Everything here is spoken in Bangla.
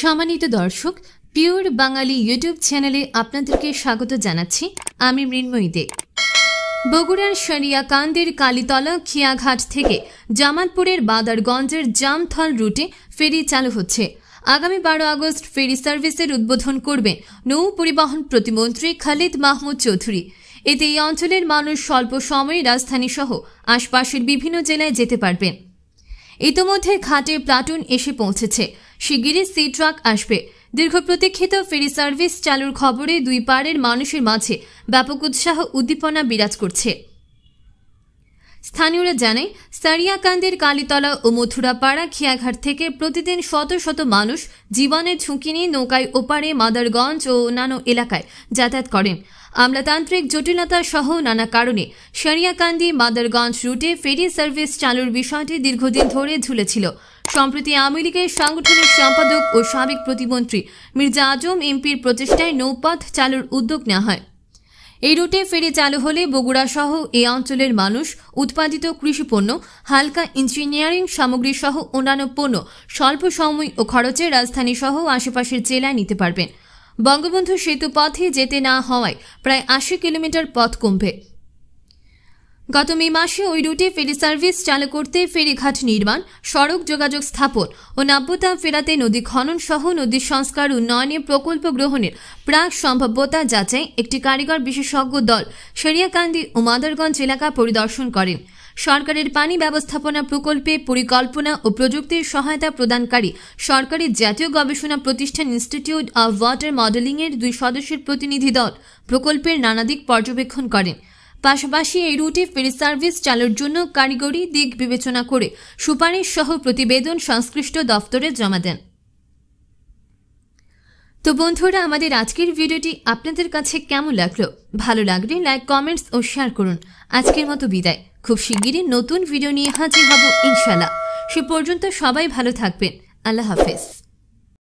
সম্মানিত দর্শক পিওর বাঙালি ইউটিউব চ্যানেলে আপনাদেরকে স্বাগত জানাচ্ছি আমি মৃন্ময়ী দে বগুড়ার শরিয়াকান্দের কালীতলা খিয়াঘাট থেকে জামাতপুরের বাদারগঞ্জের জামথল রুটে ফেরি চালু হচ্ছে আগামী বারো আগস্ট ফেরি সার্ভিসের উদ্বোধন করবেন নৌ পরিবহন প্রতিমন্ত্রী খালিদ মাহমুদ চৌধুরী এতে এই অঞ্চলের মানুষ স্বল্প সময়ে রাজধানী সহ আশপাশের বিভিন্ন জেলায় যেতে পারবেন ইতোমধ্যে ঘাটের প্লাটুন এসে পৌঁছেছে শিগগিরই সি ট্রাক আসবে দীর্ঘ প্রতীক্ষিত ফেরি সার্ভিস চালুর খবরে দুই পাড়ের মানুষের মাঝে ব্যাপক উৎসাহ উদ্দীপনা বিরাজ করছে স্থানীয়রা জানায় সারিয়াকান্দের কালীতলা ও মথুরাপাড়া খিয়াঘাট থেকে প্রতিদিন শত শত মানুষ জীবনের ঝুঁকি নিয়ে নৌকায় ওপারে মাদারগঞ্জ ও অন্যান্য এলাকায় যাতায়াত করেন আমলাতান্ত্রিক জটিলতা সহ নানা কারণে সারিয়াকান্দি মাদারগঞ্জ রুটে ফেরি সার্ভিস চালুর বিষয়টি দীর্ঘদিন ধরে ঝুলেছিল সম্প্রতি লীগের সাংগঠনিক সম্পাদক ও সাবেক প্রতিমন্ত্রী মির্জা আজম এমপির প্রচেষ্টায় নৌপথ চালুর উদ্যোগ নেওয়া হয় এই রুটে ফেরি চালু হলে বগুড়া সহ এ অঞ্চলের মানুষ উৎপাদিত কৃষিপণ্য হালকা ইঞ্জিনিয়ারিং সামগ্রী সহ অন্যান্য পণ্য স্বল্প সময় ও খরচে রাজধানী সহ আশেপাশের জেলায় নিতে পারবেন বঙ্গবন্ধু সেতু পথে যেতে না হওয়ায় প্রায় আশি কিলোমিটার পথ কমবে গত মে মাসে ওই রুটে ফেরি সার্ভিস চালু করতে ফেরিঘাট নির্মাণ সড়ক যোগাযোগ স্থাপন ও নাব্যতা ফেরাতে নদী খনন সহ নদী সংস্কার উন্নয়নে প্রকল্প গ্রহণের প্রাক সম্ভাব্যতা যাচাই একটি কারিগর বিশেষজ্ঞ দল সেরিয়াকান্দি ও মাদারগঞ্জ এলাকা পরিদর্শন করেন সরকারের পানি ব্যবস্থাপনা প্রকল্পে পরিকল্পনা ও প্রযুক্তির সহায়তা প্রদানকারী সরকারের জাতীয় গবেষণা প্রতিষ্ঠান ইনস্টিটিউট অব ওয়াটার মডেলিংয়ের দুই সদস্যের প্রতিনিধি দল প্রকল্পের নানা দিক পর্যবেক্ষণ করেন পাশাপাশি এই রুটে ফেরি সার্ভিস চালুর জন্য কারিগরি দিক বিবেচনা করে সুপারিশ সহ প্রতিবেদন সংশ্লিষ্ট দফতরে জমা দেন তো বন্ধুরা আমাদের আজকের ভিডিওটি আপনাদের কাছে কেমন লাগলো ভালো লাগলে লাইক কমেন্টস ও শেয়ার করুন আজকের মতো বিদায় খুব শিগগিরই নতুন ভিডিও নিয়ে হাজির হব ইনশাল্লাহ সে পর্যন্ত সবাই ভালো থাকবেন আল্লাহ হাফেজ